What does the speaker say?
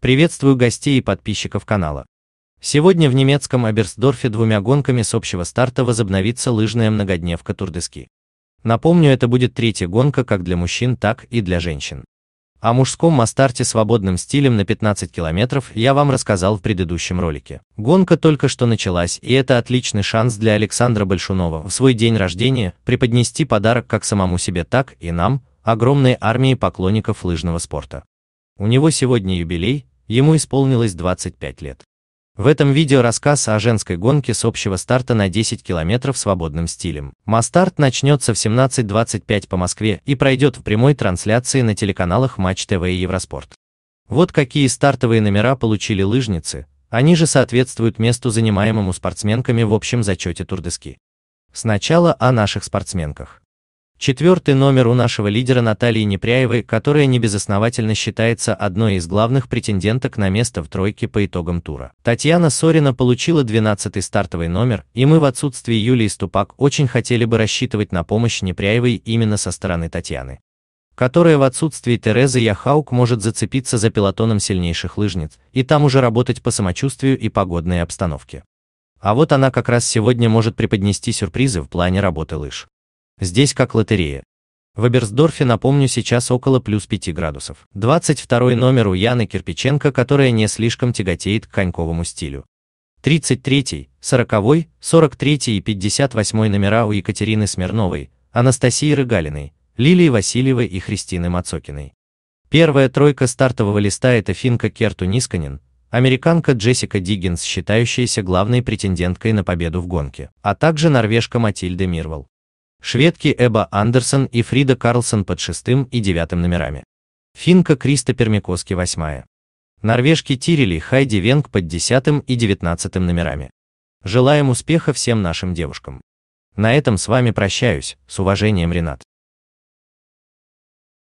Приветствую гостей и подписчиков канала. Сегодня в немецком Аберсдорфе двумя гонками с общего старта возобновится лыжная многодневка Турдески. Напомню, это будет третья гонка как для мужчин, так и для женщин. О мужском мастарте свободным стилем на 15 километров я вам рассказал в предыдущем ролике. Гонка только что началась, и это отличный шанс для Александра Большунова в свой день рождения преподнести подарок как самому себе, так и нам, огромной армии поклонников лыжного спорта. У него сегодня юбилей, ему исполнилось 25 лет. В этом видео рассказ о женской гонке с общего старта на 10 километров свободным стилем. Мастарт начнется в 17.25 по Москве и пройдет в прямой трансляции на телеканалах Матч ТВ и Евроспорт. Вот какие стартовые номера получили лыжницы, они же соответствуют месту, занимаемому спортсменками в общем зачете турдески. Сначала о наших спортсменках. Четвертый номер у нашего лидера Натальи Непряевой, которая небезосновательно считается одной из главных претенденток на место в тройке по итогам тура. Татьяна Сорина получила 12 стартовый номер, и мы в отсутствии Юлии Ступак очень хотели бы рассчитывать на помощь Непряевой именно со стороны Татьяны, которая в отсутствии Терезы Яхаук может зацепиться за пилотоном сильнейших лыжниц, и там уже работать по самочувствию и погодной обстановке. А вот она как раз сегодня может преподнести сюрпризы в плане работы лыж. Здесь как лотерея. В Эберсдорфе, напомню, сейчас около плюс 5 градусов. 22 номер у Яны Кирпиченко, которая не слишком тяготеет к коньковому стилю. 33, 40, 43 и 58 номера у Екатерины Смирновой, Анастасии Рыгалиной, Лилии Васильевой и Христины Мацокиной. Первая тройка стартового листа это финка Керту Нисканин, американка Джессика Диггинс, считающаяся главной претенденткой на победу в гонке, а также норвежка Матильда Мирвал шведки Эба Андерсон и Фрида Карлсон под шестым и девятым номерами. Финка Криста Пермякоски восьмая. Норвежки Тирили Хайди Венг под десятым и девятнадцатым номерами. Желаем успеха всем нашим девушкам. На этом с вами прощаюсь, с уважением Ренат.